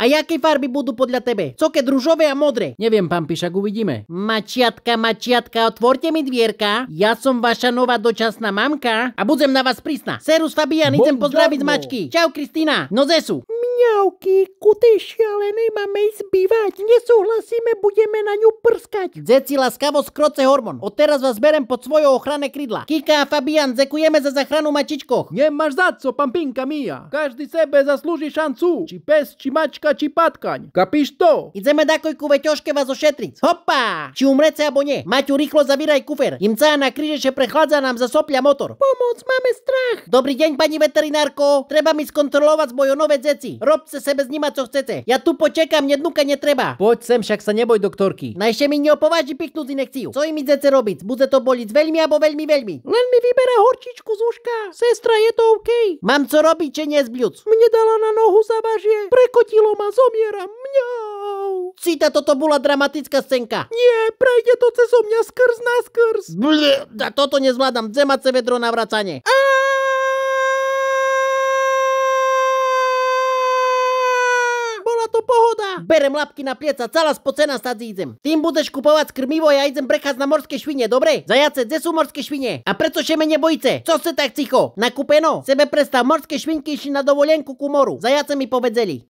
A jaké farby budú podľa tebe? Coke, družové a modré. Neviem, pán Pišak, uvidíme. Mačiatka, mačiatka, otvorte mi dvierka. Ja som vaša nová dočasná mamka a budem na vás prísna. Serus Fabian, idem pozdraviť mačky. Čau, Kristina. No zesu nahrávky ku tej šialenej máme ísť bývať. Nesúhlasíme, budeme na ňu prskať. Dzeci, laskavosť, skroce hormon. Odteraz vás berem pod svoje ochranné krydla. Kika a Fabian, zekujeme za zachranu mačičkoch. Nemáš za co, pampinka mia. Každý sebe zaslúži šancu. Či pes, či mačka, či patkaň. Kapíš to? Ideme dakojku, kojku veťoške vás ošetriť. Hopa! Či umrece, alebo nie. Maťu, rýchlo zavíraj kufer. Imca na kríže, že prechladza nám zasopľa motor. Pomoc, máme strach. Dobrý deň, pani veterinárko. Treba mi skontrolovať moje nové zeci. Rob robte sebe s nima, co chcete. Ja tu počekám, dnuka netreba. Poď sem, však sa neboj doktorky. Najšie mi neopováži piknúť inekciu. Co im idete robiť? Bude to boliť veľmi alebo veľmi veľmi. Len mi vyberá horčičku z uška. Sestra, je to OK. Mám co robiť, či nezbľúc. Mne dala na nohu závažie. Prekotilo ma, zomieram. Mňau. Cita, toto bola dramatická scénka. Nie, prejde to cez mňa skrz na skrz. Ble, toto nezvládam. Zemace vedro na vracanie. Aaaa! berem lapky na pieca, celá spocená sa idem. Tým budeš kupovať krmivo, ja idem brechať na morské švine, dobre? Zajace, kde sú morské švine? A prečo šeme me nebojíte? Co ste tak ticho? Nakupeno! Sebe predstav, morské švinky išli na dovolenku ku moru. Zajace mi povedzeli.